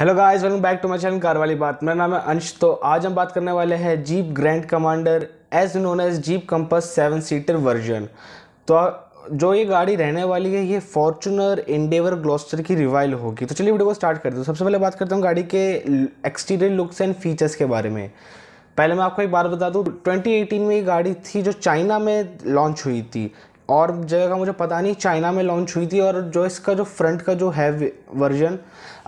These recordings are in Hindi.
hello guys welcome back to my channel car वाली बात मेरा नाम है अंश तो आज हम बात करने वाले हैं Jeep Grand Commander as known as Jeep Compass seven seater version तो जो ये गाड़ी रहने वाली है ये फॉर्चुनर इंडेवर ग्लोस्टर की रिवाइल होगी तो चलिए वीडियो को स्टार्ट करते हैं सबसे पहले बात करता हूँ गाड़ी के एक्सटीरियर लुक्स एंड फीचर्स के बारे में पहले मैं आपको एक बार बता दूँ 2018 में ये गाड़ी थी जो चाइना में लॉन्च हुई थी और जगह का मुझे पता नहीं चाइना में लॉन्च हुई थी और जो इसका जो फ्रंट का जो है वर्जन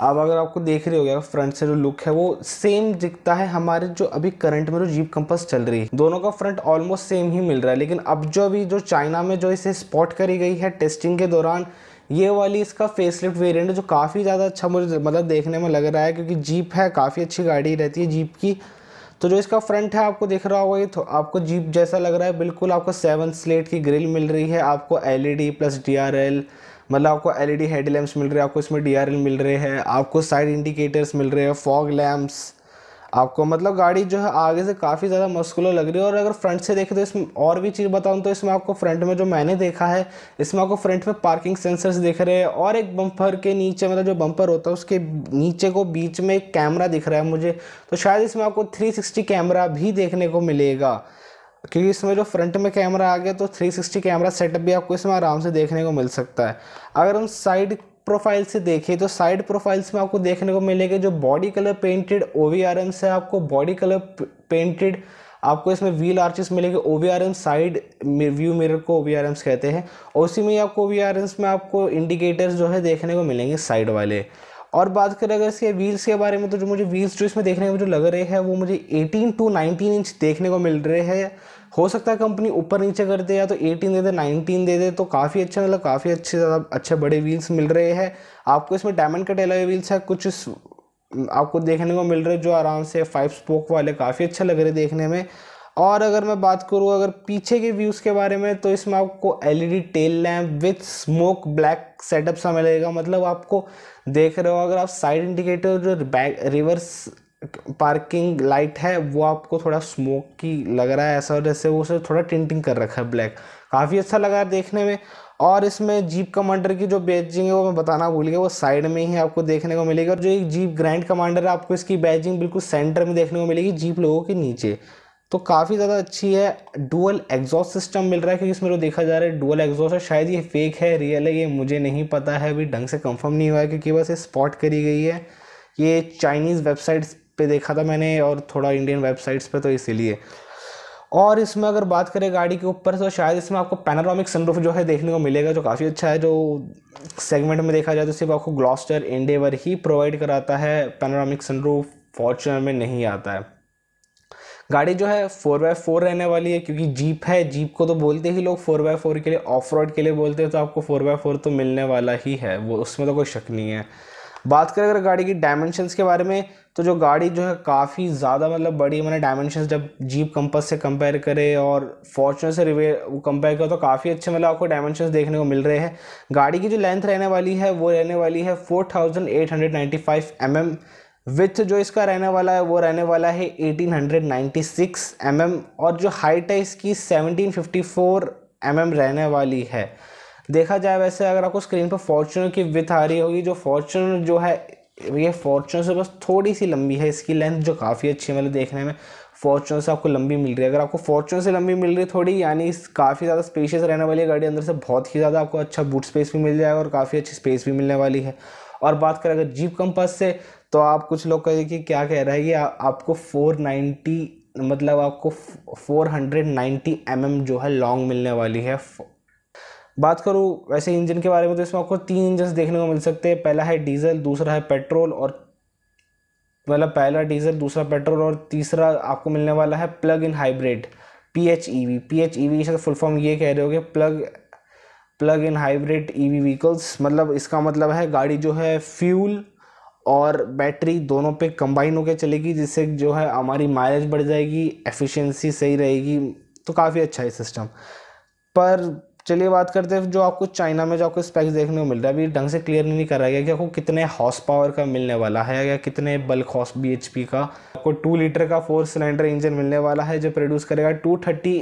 अब अगर आपको देख रहे हो गया फ्रंट से जो लुक है वो सेम दिखता है हमारे जो अभी करंट में जो जीप कंपस चल रही है दोनों का फ्रंट ऑलमोस्ट सेम ही मिल रहा है लेकिन अब जो अभी जो चाइना में जो इसे स्पॉट करी गई है टेस्टिंग के दौरान ये वाली इसका फेसलिफ्ट वेरियंट है जो काफ़ी ज़्यादा अच्छा मुझे मतलब देखने में लग रहा है क्योंकि जीप है काफ़ी अच्छी गाड़ी रहती है जीप की तो जो इसका फ्रंट है आपको दिख रहा होगा ये तो आपको जीप जैसा लग रहा है बिल्कुल आपको सेवन स्लेट की ग्रिल मिल रही है आपको एलईडी प्लस डीआरएल मतलब आपको एलईडी हेडलैम्प्स e मिल रहे हैं आपको इसमें डीआरएल मिल रहे हैं आपको साइड इंडिकेटर्स मिल रहे हैं फॉग लैम्प्स आपको मतलब गाड़ी जो है आगे से काफ़ी ज़्यादा मस्कुलर लग रही है और अगर फ्रंट से देखें तो इसमें और भी चीज़ बताऊँ तो इसमें आपको फ्रंट में जो मैंने देखा है इसमें आपको फ्रंट में पार्किंग सेंसर्स दिख रहे हैं और एक बम्पर के नीचे मतलब जो बम्पर होता है उसके नीचे को बीच में एक कैमरा दिख रहा है मुझे तो शायद इसमें आपको थ्री कैमरा भी देखने को मिलेगा क्योंकि इसमें जो फ्रंट में कैमरा आ गया तो 360 कैमरा सेटअप भी आपको इसमें आराम से देखने को मिल सकता है अगर हम साइड प्रोफाइल से देखिए तो साइड प्रोफाइल्स में आपको देखने को मिलेगा जो body colour painted O V R Ms है आपको बॉडी कलर पेंटेड आपको इसमें व्हील आर्चेस मिलेंगे O V R M side view mirror को ओ वी आर एम्स कहते हैं और उसी में आपको ओ वी आर एम्स में आपको इंडिकेटर्स जो है देखने को मिलेंगे साइड वाले और बात करें अगर इसके व्हील्स के बारे में तो जो मुझे व्हील्स जो इसमें देखने में जो लग रहे हैं वो मुझे 18 टू 19 इंच देखने को मिल रहे हैं हो सकता है कंपनी ऊपर नीचे कर दे या तो 18 दे दे 19 दे दे तो काफ़ी अच्छा मतलब काफ़ी अच्छे ज़्यादा अच्छे बड़े व्हील्स मिल रहे हैं आपको इसमें डायमंड कट एलोए व्हील्स है कुछ आपको देखने को मिल रहे जो आराम से फाइव स्पोक वाले काफ़ी अच्छे लग रहे देखने में और अगर मैं बात करूँ अगर पीछे के व्यूज़ के बारे में तो इसमें आपको the tail lamp with smoke black setup सा मिलेगा मतलब आपको देख रहे हो अगर आप साइड इंडिकेटर जो बैक रिवर्स पार्किंग लाइट है वो आपको थोड़ा स्मोक की लग रहा है ऐसा जैसे वो उसे थोड़ा टिंटिंग कर रखा है ब्लैक काफ़ी अच्छा लगा है देखने में और इसमें जीप कमांडर की जो बैजिंग है वो मैं बताना भूल गया वो साइड में ही आपको देखने को मिलेगी और जो एक जीप ग्रैंड कमांडर है आपको इसकी बैजिंग बिल्कुल सेंटर में देखने को मिलेगी जीप लोगों के नीचे तो काफ़ी ज़्यादा अच्छी है डुअल एग्जॉस्ट सिस्टम मिल रहा है क्योंकि इसमें जो तो देखा जा रहा है डुअल एग्जॉस्ट है शायद ये फेक है रियल है ये मुझे नहीं पता है अभी ढंग से कंफर्म नहीं हुआ है क्योंकि बस ये स्पॉट करी गई है ये चाइनीज़ वेबसाइट्स पे देखा था मैंने और थोड़ा इंडियन वेबसाइट्स पे तो इसीलिए और इसमें अगर बात करें गाड़ी के ऊपर तो शायद इसमें आपको पैनारोमिक सनरूफ जो है देखने को मिलेगा जो काफ़ी अच्छा है जो सेगमेंट में देखा जाए तो सिर्फ आपको ग्लॉस्टर इंडेवर ही प्रोवाइड कराता है पैनारोमिक सनरूफ फॉर्चुनर में नहीं आता है गाड़ी जो है फोर बाय फोर रहने वाली है क्योंकि जीप है जीप को तो बोलते ही लोग फोर बाय फोर के लिए ऑफ रोड के लिए बोलते हैं तो आपको फोर बाय फोर तो मिलने वाला ही है वो उसमें तो कोई शक नहीं है बात करें अगर गाड़ी की डायमेंशंस के बारे में तो जो गाड़ी जो है काफ़ी ज़्यादा मतलब बड़ी मैंने डायमेंशंस जब जीप कंपस से कंपेयर करे और फॉर्चुनर से रिवे कंपेयर करो तो काफ़ी अच्छे मतलब आपको डायमेंशंस देखने को मिल रहे हैं गाड़ी की जो लेंथ रहने वाली है वो रहने वाली है four thousand eight hundred ninety five M M with जो इसका रहने वाला है वो रहने वाला है 1896 हंड्रेड mm और जो हाइट है इसकी 1754 mm रहने वाली है देखा जाए वैसे अगर आपको स्क्रीन पर फॉर्चुनर की विथ आ रही होगी जो फॉर्चुनर जो है ये फॉर्चुनर से बस थोड़ी सी लंबी है इसकी लेंथ जो काफ़ी अच्छी है मतलब देखने में फॉर्चुनर से आपको लंबी मिल रही है अगर आपको फॉर्चुनर से लंबी मिल रही है थोड़ी यानी काफ़ी ज़्यादा स्पेशियस रहने वाली है गाड़ी अंदर से बहुत ही ज़्यादा आपको अच्छा बूट स्पेस भी मिल जाएगा और काफ़ी अच्छी स्पेस भी मिलने वाली है और बात करें अगर जीप कंपास से तो आप कुछ लोग कहेंगे कि क्या कह रहा है ये आपको फोर नाइन्टी मतलब आपको four hundred ninety M M जो है लॉन्ग मिलने वाली है बात करूँ वैसे इंजन के बारे में तो इसमें आपको तीन इंजन देखने को मिल सकते हैं पहला है डीजल दूसरा है पेट्रोल और मतलब पहला डीजल दूसरा पेट्रोल और तीसरा आपको मिलने वाला है plug in hybrid P H E V P H E V का फुल फॉर्म ये कह रहे हो कि plug plug in hybrid EV vehicles मतलब इसका मतलब है गाड़ी जो है फ्यूल और बैटरी दोनों पे कंबाइन होकर चलेगी जिससे जो है हमारी माइलेज बढ़ जाएगी एफिशिएंसी सही रहेगी तो काफ़ी अच्छा है सिस्टम पर चलिए बात करते हैं जो आपको चाइना में जो आपको स्पेक्स देखने को मिल रहा है अभी ढंग से क्लियर नहीं करा गया कि आपको कितने हॉर्स पावर का मिलने वाला है या कितने बल्क हॉर्स बी का आपको टू लीटर का फोर सिलेंडर इंजन मिलने वाला है जो प्रोड्यूस करेगा two thirty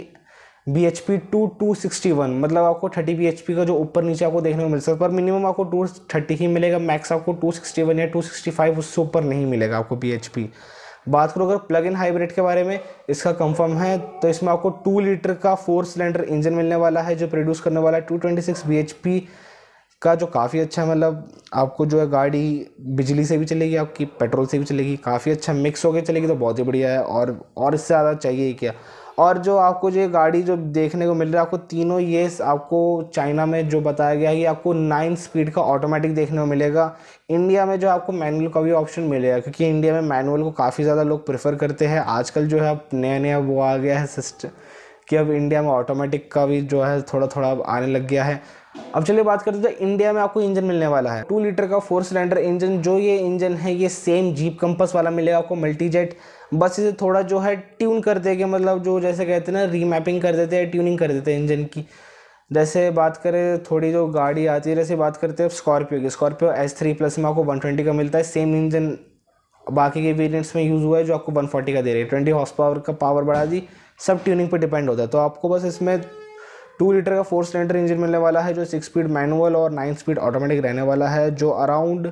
B H P two two sixty one मतलब आपको थर्टी बी एच पी का जो ऊपर नीचे आपको देखने को मिल सकता है पर मिनिमम आपको टू थर्टी ही मिलेगा मैक्स आपको टू सिक्सटी वन या टू सिक्सटी फाइव उससे ऊपर नहीं मिलेगा आपको बी एच पी बात करो अगर प्लग इन हाइब्रिड के बारे में इसका कंफर्म है तो इसमें आपको टू लीटर का फोर सिलेंडर इंजन मिलने वाला है जो प्रोड्यूस करने वाला है two twenty six B H P का जो काफ़ी अच्छा मतलब आपको जो है गाड़ी बिजली से भी चलेगी आपकी पेट्रोल से भी चलेगी काफ़ी अच्छा मिक्स होकर चलेगी तो बहुत ही बढ़िया है और और इससे ज़्यादा चाहिए क्या और जो आपको जो गाड़ी जो देखने को मिल रहा है आपको तीनों ये आपको चाइना में जो बताया गया है ये आपको नाइन स्पीड का ऑटोमेटिक देखने को मिलेगा इंडिया में जो आपको मैनुअल का भी ऑप्शन मिलेगा क्योंकि इंडिया में मैनुअल को काफ़ी ज़्यादा लोग प्रेफर करते हैं आजकल जो है अब नया नया वो आ गया है सिस्टम कि अब इंडिया में ऑटोमेटिक का भी जो है थोड़ा थोड़ा अब आने लग गया है अब चलिए बात करते हैं इंडिया तो में आपको इंजन मिलने वाला है टू लीटर का फोर सिलेंडर इंजन जो ये इंजन है ये सेम जीप कंपस वाला मिलेगा आपको मल्टीजेट बस इसे थोड़ा जो है ट्यून कर देंगे मतलब जो जैसे कहते हैं ना रीमैपिंग कर देते हैं ट्यूनिंग कर देते हैं इंजन की जैसे बात करें थोड़ी जो गाड़ी आती है जैसे बात करते हैं स्कॉर्पियो की स्कॉर्पियो एस थ्री प्लस में आपको वन ट्वेंटी का मिलता है सेम इंजन बाकी के वेरियंट्स में यूज़ हुआ है जो आपको वन फोर्टी का दे रही है ट्वेंटी हॉर्स पावर का पावर बढ़ा दी सब ट्यूनिंग पर डिपेंड होता है तो आपको बस इसमें टू लीटर का फोर सिलेंडर इंजन मिलने वाला है जो सिक्स स्पीड मैनुअल और नाइन स्पीड ऑटोमेटिक रहने वाला है जो अराउंड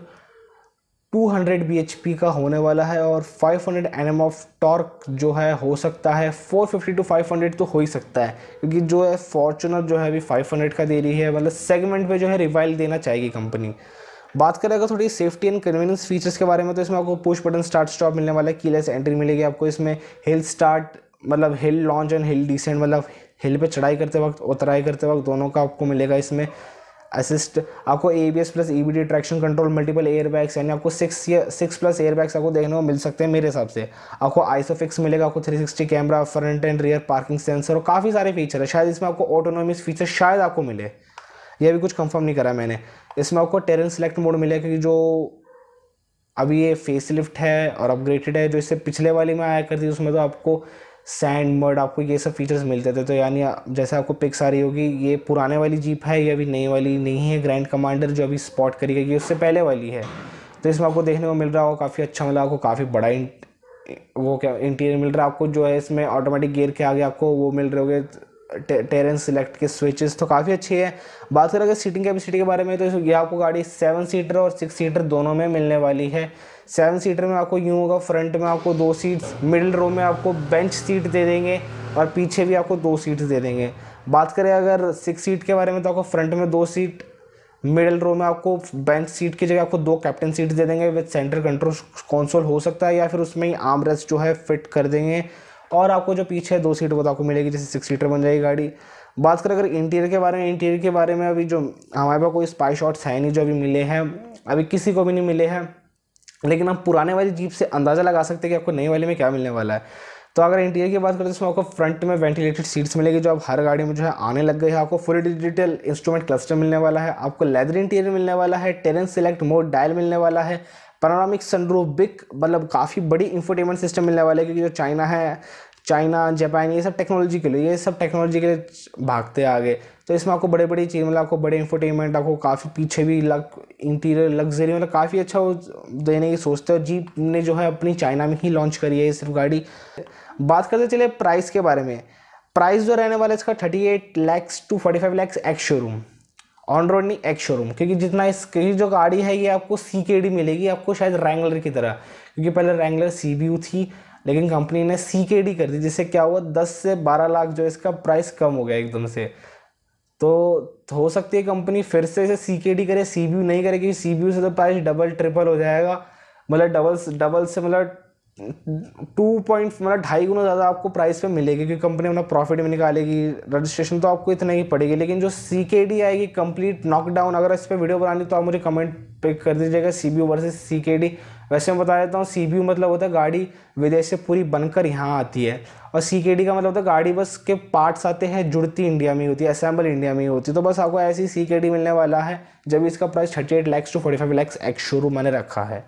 200 bhp का होने वाला है और 500 nm ऑफ टॉर्क जो है हो सकता है 450 टू 500 तो हो ही सकता है क्योंकि जो है फॉर्चुनर जो है अभी 500 का दे रही है मतलब सेगमेंट में जो है रिवाइल देना चाहेगी कंपनी बात करें अगर थोड़ी सेफ्टी एंड कन्वीनियंस फीचर्स के बारे में तो इसमें आपको पुश बटन स्टार्ट स्टॉप मिलने वाला है कीलेस एंट्री मिलेगी आपको इसमें हिल स्टार्ट मतलब hill launch and hill descent मतलब हिल पे चढ़ाई करते वक्त उतराई करते वक्त दोनों का आपको मिलेगा इसमें असिस्ट आपको A B S plus E B D traction control multiple air bags यानी आपको six six plus air bags आपको देखने को मिल सकते हैं मेरे हिसाब से आपको आइसोफिक्स मिलेगा आपको three sixty camera front and rear parking sensor और काफ़ी सारे फीचर है शायद इसमें आपको ऑटोनोमिस फीचर शायद आपको मिले यह भी कुछ कंफर्म नहीं करा मैंने इसमें आपको टेरेन सेलेक्ट मोड मिलेगा क्योंकि जो अभी ये फेस लिफ्ट है और अपग्रेडेड है जो इससे पिछले वाली में आया करती थी उसमें तो आपको सैंड मर्ड आपको ये सब फीचर्स मिलते थे तो यानी जैसे आपको पिक्स आ रही होगी ये पुराने वाली जीप है ये अभी नई वाली नहीं है ग्रैंड कमांडर जो अभी स्पॉट करी गई उससे पहले वाली है तो इसमें आपको देखने को मिल रहा होगा काफ़ी अच्छा मिला आपको काफ़ी बड़ा वो क्या इंटीरियर मिल रहा है आपको जो है इसमें ऑटोमेटिक गियर के आगे आपको वो मिल रहे हो टेरेंस सिलेक्ट के स्विचेस तो काफ़ी अच्छी है बात करें अगर सीटिंग कैपेसिटी के बारे में तो ये आपको गाड़ी सेवन सीटर और सिक्स सीटर दोनों में मिलने वाली है सेवन सीटर में आपको यूँ होगा फ्रंट में आपको दो सीट्स मिडिल रो में आपको बेंच सीट दे देंगे और पीछे भी आपको दो सीट्स दे देंगे बात करें अगर सिक्स सीट के बारे में तो आपको फ्रंट में दो सीट मिडिल रो में आपको बेंच सीट की जगह आपको दो कैप्टन सीट दे देंगे विद सेंटर कंट्रोल कंसोल हो सकता है या फिर उसमें ही आर्म रेस्ट जो है फिट कर देंगे और आपको जो पीछे दो सीट वो तो आपको मिलेगी जैसे सिक्स सीटर बन जाएगी गाड़ी बात करें अगर इंटीरियर के बारे में इंटीरियर के बारे में अभी जो हमारे पास कोई स्पाई शॉट्स है नहीं जो अभी मिले हैं अभी किसी को भी नहीं मिले हैं लेकिन आप पुराने वाली जीप से अंदाज़ा लगा सकते हैं कि आपको नई वाले में क्या मिलने वाला है तो अगर इंटीरियर की बात करें तो इसमें आपको फ्रंट में वेंटिलेटेड सीट्स मिलेगी जो अब हर गाड़ी में जो है आने लग गई है आपको फुल डिजिटल इंस्ट्रूमेंट क्लस्टर मिलने वाला है आपको लेदर इंटीरियर मिलने वाला है टेरेंस सिलेक्ट मोड डायल मिलने वाला है पनामिक सनरूफिक मतलब काफ़ी बड़ी इंफोटेनमेंट सिस्टम मिलने वाले क्योंकि जो चाइना है चाइना जापान ये सब टेक्नोलॉजी के लिए ये सब टेक्नोलॉजी के लिए भागते हैं आगे तो इसमें आपको बड़े बड़ी चीज़ मतलब आपको बड़े इंफोटेनमेंट आपको काफ़ी पीछे भी लग इंटीरियर लग्जरी मतलब काफ़ी अच्छा वो देने की सोचते हैं जीप ने जो है अपनी चाइना में ही लॉन्च करी है ये सिर्फ गाड़ी बात करते चले प्राइस के बारे में प्राइस जो रहने वाला है इसका thirty eight lakhs to forty five lakhs ex showroom on road नहीं एक्स शोरूम क्योंकि जितना इस जो गाड़ी है ये आपको सी के डी मिलेगी आपको शायद रैंगलर की तरह क्योंकि पहले रैंगलर सी बी यू थी लेकिन कंपनी ने सी के डी कर दी जिससे क्या हुआ दस से बारह लाख जो इसका प्राइस कम हो गया एकदम से तो हो सकती है कंपनी फिर से इसे सी के डी करे सी बी यू नहीं करे क्योंकि सी बी यू से तो प्राइस डबल ट्रिपल हो जाएगा मतलब डबल डबल से मतलब टू पॉइंट मतलब ढाई गुना ज़्यादा आपको प्राइस पे मिलेगी क्योंकि कंपनी अपना प्रॉफिट में निकालेगी रजिस्ट्रेशन तो आपको इतना ही पड़ेगी लेकिन जो सी के डी आएगी कंप्लीट नॉकडाउन अगर इस पर वीडियो बनानी तो आप मुझे कमेंट पे कर दीजिएगा C B U versus C K D वैसे मैं बता देता हूँ सी बी यू मतलब होता है गाड़ी विदेश से पूरी बनकर यहाँ आती है और सी के डी का मतलब होता है गाड़ी बस के पार्ट्स आते हैं जुड़ती इंडिया में होती है असेंबल इंडिया में ही होती है तो बस आपको ऐसी सी के डी मिलने वाला है जब इसका price thirty eight lakhs to forty five lakhs ex showroom मैंने रखा है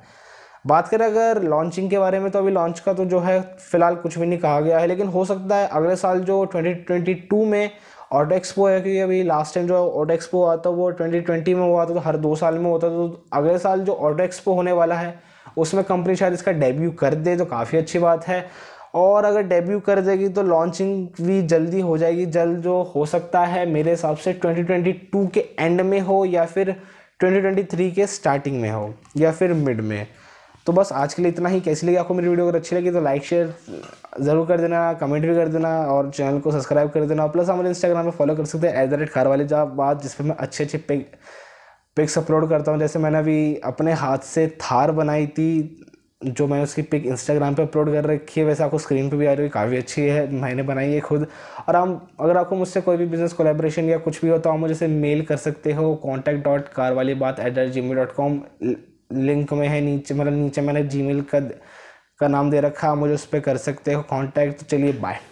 बात करें अगर लॉन्चिंग के बारे में तो अभी लॉन्च का तो जो है फ़िलहाल कुछ भी नहीं कहा गया है लेकिन हो सकता है अगले साल जो 2022 में ऑटो एक्सपो है क्योंकि अभी लास्ट टाइम जो ऑटो एक्सपो हुआ था वो 2020 में हुआ था तो हर दो साल में होता था तो अगले साल जो ऑटो एक्सपो होने वाला है उसमें कंपनी शायद इसका डेब्यू कर दे तो काफ़ी अच्छी बात है और अगर डेब्यू कर देगी तो लॉन्चिंग भी जल्दी हो जाएगी जल्द जो हो सकता है मेरे हिसाब से 2022 के एंड में हो या फिर 2023 के स्टार्टिंग में हो या फिर मिड में तो बस आज के लिए इतना ही कैसी लगी आपको मेरी वीडियो अगर अच्छी लगी तो लाइक शेयर जरूर कर देना कमेंट भी कर देना और चैनल को सब्सक्राइब कर देना प्लस हमारे इंस्टाग्राम पर फॉलो कर सकते हैं एट द रेट खार वाले जाबाद जिसपे मैं अच्छे अच्छे पिक पिक्स अपलोड करता हूँ जैसे मैंने अभी अपने हाथ से थार बनाई थी जो मैंने उसकी पिक इंस्टाग्राम पे अपलोड कर रखी है वैसे आपको स्क्रीन पे भी आ रही है काफ़ी अच्छी है मैंने बनाई है खुद और आप अगर आपको मुझसे कोई भी बिज़नेस कोलेब्रेशन या कुछ भी हो तो आप मुझे मेल कर सकते हो कॉन्टैक्ट डॉट कार वाली बात at the rate Gmail dot com link में है नीचे मतलब नीचे मैंने जीमेल का का नाम दे रखा आप मुझे उस पर कर सकते हो कांटेक्ट तो चलिए बाय